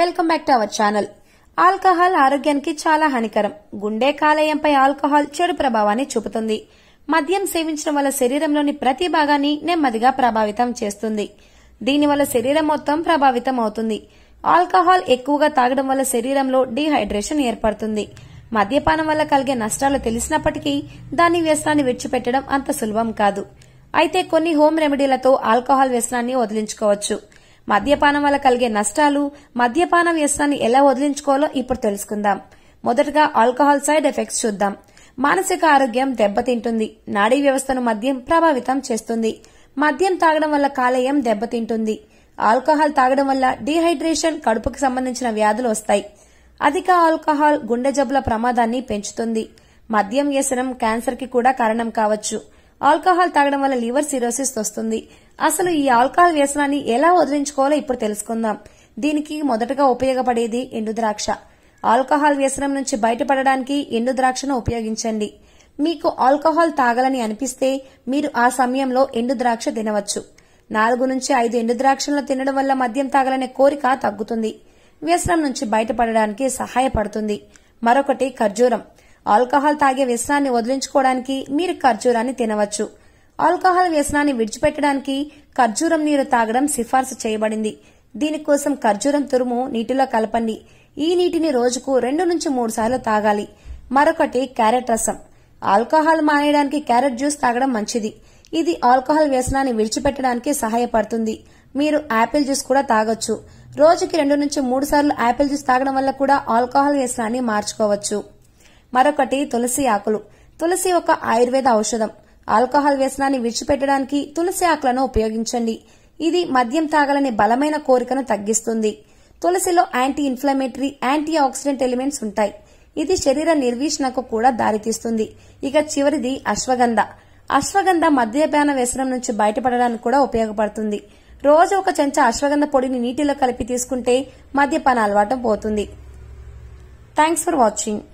welcome back to our channel alcohol ఆరోగ్యానికి చాలా హానికరం గుండె కాలేయంపై ఆల్కహాల్ చెడు ప్రభావాన్ని చూపుతుంది మద్యం సేవించడం వల్ల శరీరంలోని ప్రతి భాగాన్ని నెమ్మదిగా ప్రభావితం చేస్తుంది దీనివల్ల శరీరం మొత్తం ప్రభావితం అవుతుంది ఆల్కహాల్ ఎక్కువగా తాగడం వల్ల శరీరంలో డీహైడ్రేషన్ ఏర్పడుతుంది మద్యపానం వల్ల కలిగే నష్టాలు తెలిసినప్పటికీ దాని వ్యసనాన్ని విడిచిపెట్టడం అంత సులభం కాదు అయితే కొన్ని హోమ్ రెమెడీలతో ఆల్కహాల్ వ్యసనాన్ని వదిలించుకోవచ్చు మద్యపానం వల్ల కలిగే నష్టాలు మద్యపాన వ్యసనాన్ని ఎలా వదిలించుకోవాలో ఇప్పుడు తెలుసుకుందాం మొదటగా ఆల్కహాల్ సైడ్ ఎఫెక్ట్స్ చూద్దాం మానసిక ఆరోగ్యం దెబ్బతింటుంది నాడీ వ్యవస్థను మద్యం ప్రభావితం చేస్తుంది మద్యం తాగడం వల్ల కాలేయం దెబ్బతింటుంది ఆల్కహాల్ తాగడం వల్ల డీహైడ్రేషన్ కడుపుకి సంబంధించిన వ్యాధులు వస్తాయి అధిక ఆల్కహాల్ గుండె జబ్బుల ప్రమాదాన్ని పెంచుతుంది మద్యం వ్యసనం క్యాన్సర్ కి కూడా కారణం కావచ్చు ఆల్కహాల్ తాగడం వల్ల లివర్ సిరోసిస్ వస్తుంది అసలు ఈ ఆల్కహాల్ వ్యసనాన్ని ఎలా వదిలించుకోవాలో ఇప్పుడు తెలుసుకుందాం దీనికి మొదటగా ఉపయోగపడేది ఎండు ద్రాక్ష ఆల్కహాల్ వ్యసనం నుంచి బయటపడడానికి ఎండు ద్రాక్షను ఉపయోగించండి మీకు ఆల్కహాల్ తాగాలని అనిపిస్తే మీరు ఆ సమయంలో ఎండు ద్రాక్ష తినవచ్చు నాలుగు నుంచి ఐదు ఎండు ద్రాక్షలను తినడం వల్ల మద్యం తాగాలనే కోరిక తగ్గుతుంది వ్యసనం నుంచి బయటపడడానికి సహాయపడుతుంది మరొకటి ఖర్జూరం ఆల్కహాల్ తాగే వ్యసనాన్ని వదిలించుకోవడానికి మీరు ఖర్జూరాన్ని తినవచ్చు ఆల్కహాల్ వ్యసనాన్ని విడిచిపెట్టడానికి ఖర్జూరం నీరు తాగడం సిఫార్సు చేయబడింది దీనికోసం ఖర్జూరం తురుము నీటిలో కలపండి ఈ నీటిని రోజుకు రెండు నుంచి మూడు సార్లు తాగాలి మరొకటి క్యారెట్ రసం ఆల్కహాల్ మానేయడానికి క్యారెట్ జ్యూస్ తాగడం మంచిది ఇది ఆల్కహాల్ వ్యసనాన్ని విడిచిపెట్టడానికి సహాయపడుతుంది మీరు యాపిల్ జ్యూస్ కూడా తాగొచ్చు రోజుకి రెండు నుంచి మూడు సార్లు యాపిల్ జ్యూస్ తాగడం వల్ల కూడా ఆల్కహాల్ వ్యసనాన్ని మార్చుకోవచ్చు మరొకటి తులసి ఆకులు తులసి ఒక ఆయుర్వేద ఔషధం ఆల్కహాల్ వ్యసనాన్ని విడిచిపెట్టడానికి తులసి ఆకులను ఉపయోగించండి ఇది మద్యం తాగాలనే బలమైన కోరికను తగ్గిస్తుంది తులసిలో anti inflammatory antioxidant elements ఉంటాయి ఇది శరీర నిర్వీషణకు కూడా దారితీస్తుంది ఇక చివరిది అశ్వగంధ అశ్వగంధ మద్యపాన వ్యసనం నుంచి బయటపడడానికి కూడా ఉపయోగపడుతుంది రోజు ఒక చెంచా అశ్వగంధ పొడిని నీటిలో కలిపి తీసుకుంటే మద్యపాన అలవాటం పోతుంది థ్యాంక్స్ ఫర్ వాచింగ్